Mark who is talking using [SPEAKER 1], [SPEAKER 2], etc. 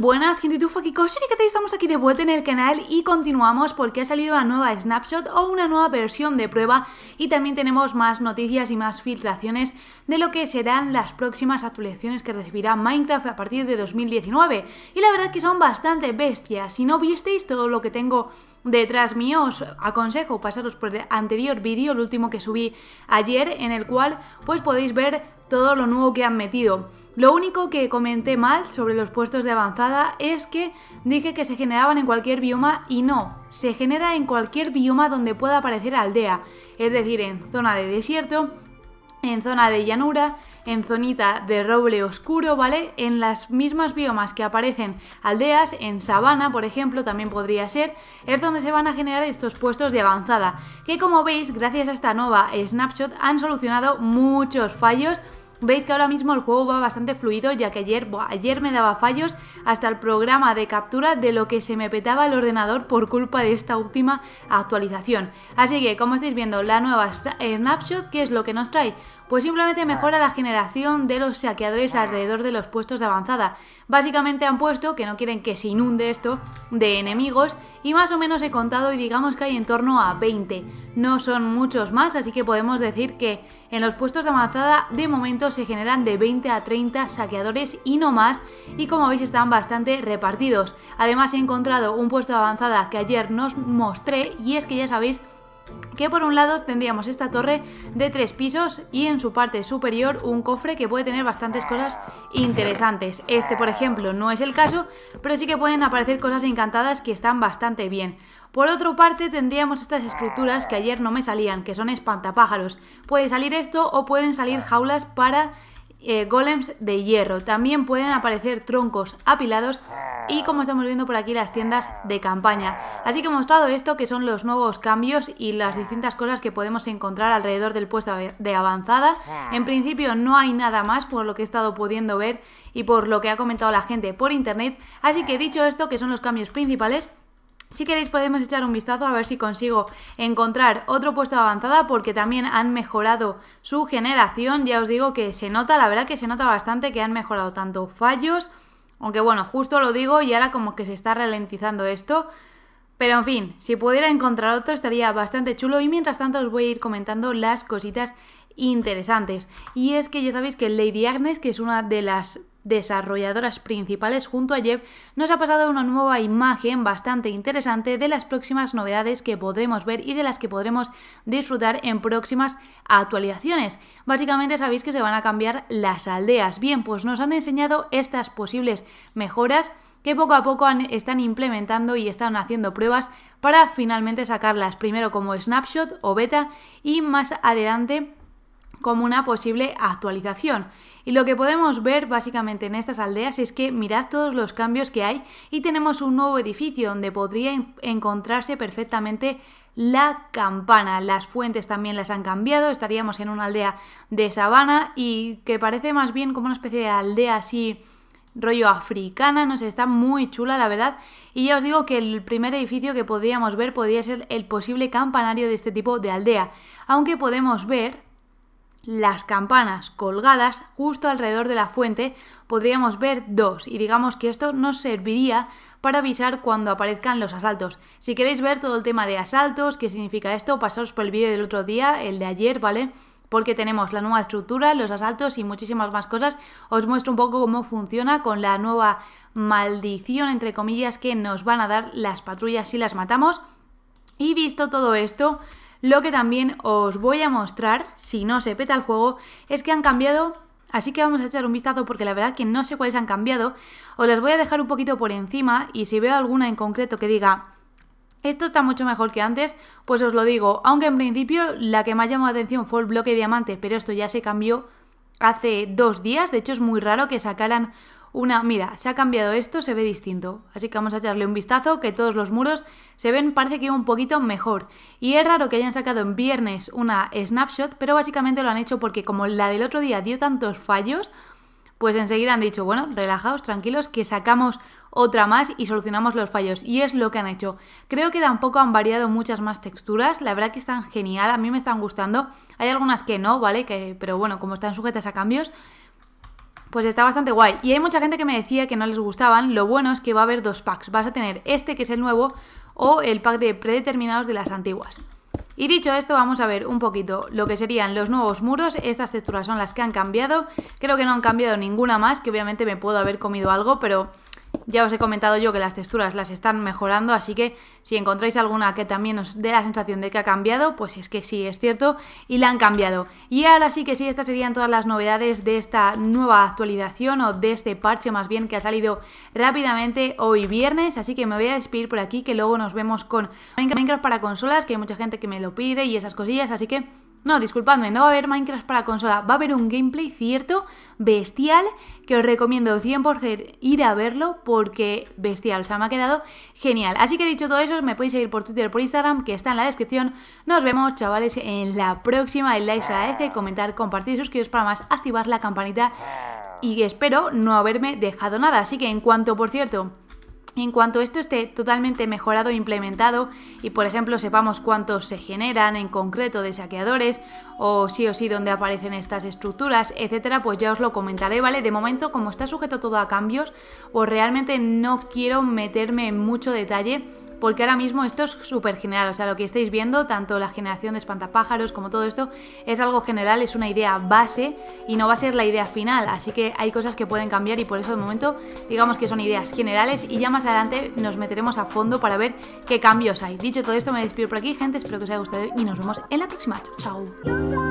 [SPEAKER 1] buenas, gente de que te estamos aquí de vuelta en el canal y continuamos porque ha salido una nueva snapshot o una nueva versión de prueba y también tenemos más noticias y más filtraciones de lo que serán las próximas actualizaciones que recibirá Minecraft a partir de 2019 y la verdad que son bastante bestias, si no visteis todo lo que tengo detrás mío, os aconsejo pasaros por el anterior vídeo, el último que subí ayer, en el cual pues podéis ver todo lo nuevo que han metido. Lo único que comenté mal sobre los puestos de avanzada es que dije que se generaban en cualquier bioma y no, se genera en cualquier bioma donde pueda aparecer aldea, es decir, en zona de desierto, en zona de llanura, en zonita de roble oscuro, ¿vale? En las mismas biomas que aparecen aldeas, en sabana, por ejemplo, también podría ser, es donde se van a generar estos puestos de avanzada, que como veis, gracias a esta nueva snapshot han solucionado muchos fallos Veis que ahora mismo el juego va bastante fluido, ya que ayer, ayer me daba fallos hasta el programa de captura de lo que se me petaba el ordenador por culpa de esta última actualización. Así que, como estáis viendo, la nueva eh, snapshot, ¿qué es lo que nos trae? Pues simplemente mejora la generación de los saqueadores alrededor de los puestos de avanzada. Básicamente han puesto que no quieren que se inunde esto de enemigos y más o menos he contado y digamos que hay en torno a 20. No son muchos más, así que podemos decir que en los puestos de avanzada de momento se generan de 20 a 30 saqueadores y no más y como veis están bastante repartidos. Además he encontrado un puesto de avanzada que ayer nos mostré y es que ya sabéis que por un lado tendríamos esta torre de tres pisos y en su parte superior un cofre que puede tener bastantes cosas interesantes. Este, por ejemplo, no es el caso, pero sí que pueden aparecer cosas encantadas que están bastante bien. Por otra parte, tendríamos estas estructuras que ayer no me salían, que son espantapájaros. Puede salir esto o pueden salir jaulas para eh, golems de hierro. También pueden aparecer troncos apilados y como estamos viendo por aquí las tiendas de campaña. Así que he mostrado esto que son los nuevos cambios y las distintas cosas que podemos encontrar alrededor del puesto de avanzada. En principio no hay nada más por lo que he estado pudiendo ver y por lo que ha comentado la gente por internet. Así que dicho esto que son los cambios principales, si queréis podemos echar un vistazo a ver si consigo encontrar otro puesto de avanzada porque también han mejorado su generación. Ya os digo que se nota, la verdad que se nota bastante que han mejorado tanto fallos, aunque bueno, justo lo digo y ahora como que se está ralentizando esto. Pero en fin, si pudiera encontrar otro estaría bastante chulo y mientras tanto os voy a ir comentando las cositas interesantes. Y es que ya sabéis que Lady Agnes, que es una de las desarrolladoras principales junto a Jeff, nos ha pasado una nueva imagen bastante interesante de las próximas novedades que podremos ver y de las que podremos disfrutar en próximas actualizaciones. Básicamente sabéis que se van a cambiar las aldeas. Bien, pues nos han enseñado estas posibles mejoras que poco a poco están implementando y están haciendo pruebas para finalmente sacarlas primero como snapshot o beta y más adelante como una posible actualización. Y lo que podemos ver básicamente en estas aldeas es que mirad todos los cambios que hay y tenemos un nuevo edificio donde podría encontrarse perfectamente la campana. Las fuentes también las han cambiado, estaríamos en una aldea de sabana y que parece más bien como una especie de aldea así rollo africana, no sé, está muy chula la verdad. Y ya os digo que el primer edificio que podríamos ver podría ser el posible campanario de este tipo de aldea, aunque podemos ver las campanas colgadas justo alrededor de la fuente podríamos ver dos y digamos que esto nos serviría para avisar cuando aparezcan los asaltos. Si queréis ver todo el tema de asaltos, qué significa esto, pasaros por el vídeo del otro día, el de ayer, ¿vale? Porque tenemos la nueva estructura, los asaltos y muchísimas más cosas. Os muestro un poco cómo funciona con la nueva maldición, entre comillas, que nos van a dar las patrullas si las matamos. Y visto todo esto, lo que también os voy a mostrar, si no se peta el juego, es que han cambiado Así que vamos a echar un vistazo porque la verdad que no sé cuáles han cambiado. Os las voy a dejar un poquito por encima y si veo alguna en concreto que diga esto está mucho mejor que antes, pues os lo digo. Aunque en principio la que más llamó la atención fue el bloque de diamante, pero esto ya se cambió hace dos días. De hecho es muy raro que sacaran una, mira, se ha cambiado esto, se ve distinto. Así que vamos a echarle un vistazo, que todos los muros se ven, parece que un poquito mejor. Y es raro que hayan sacado en viernes una snapshot, pero básicamente lo han hecho porque como la del otro día dio tantos fallos, pues enseguida han dicho, bueno, relajaos, tranquilos, que sacamos otra más y solucionamos los fallos. Y es lo que han hecho. Creo que tampoco han variado muchas más texturas. La verdad que están genial, a mí me están gustando. Hay algunas que no, ¿vale? Que, pero bueno, como están sujetas a cambios, pues está bastante guay. Y hay mucha gente que me decía que no les gustaban. Lo bueno es que va a haber dos packs. Vas a tener este que es el nuevo o el pack de predeterminados de las antiguas. Y dicho esto, vamos a ver un poquito lo que serían los nuevos muros. Estas texturas son las que han cambiado. Creo que no han cambiado ninguna más, que obviamente me puedo haber comido algo, pero ya os he comentado yo que las texturas las están mejorando, así que si encontráis alguna que también os dé la sensación de que ha cambiado, pues es que sí, es cierto, y la han cambiado. Y ahora sí que sí, estas serían todas las novedades de esta nueva actualización o de este parche más bien que ha salido rápidamente hoy viernes, así que me voy a despedir por aquí, que luego nos vemos con Minecraft para consolas, que hay mucha gente que me lo pide y esas cosillas, así que no, disculpadme, no va a haber Minecraft para consola, va a haber un gameplay cierto, bestial, que os recomiendo 100% ir a verlo porque bestial, o sea, me ha quedado genial. Así que dicho todo eso, me podéis seguir por Twitter, por Instagram, que está en la descripción. Nos vemos, chavales, en la próxima. El like se agradece, comentar, compartir, suscribiros para más, activar la campanita y espero no haberme dejado nada. Así que en cuanto, por cierto... En cuanto esto esté totalmente mejorado e implementado y por ejemplo sepamos cuántos se generan en concreto de saqueadores o sí o sí dónde aparecen estas estructuras, etcétera, pues ya os lo comentaré, ¿vale? De momento como está sujeto todo a cambios, o pues realmente no quiero meterme en mucho detalle porque ahora mismo esto es súper general, o sea, lo que estáis viendo, tanto la generación de espantapájaros como todo esto, es algo general, es una idea base y no va a ser la idea final, así que hay cosas que pueden cambiar y por eso de momento digamos que son ideas generales y ya más adelante nos meteremos a fondo para ver qué cambios hay. Dicho todo esto, me despido por aquí, gente, espero que os haya gustado y nos vemos en la próxima. Chao.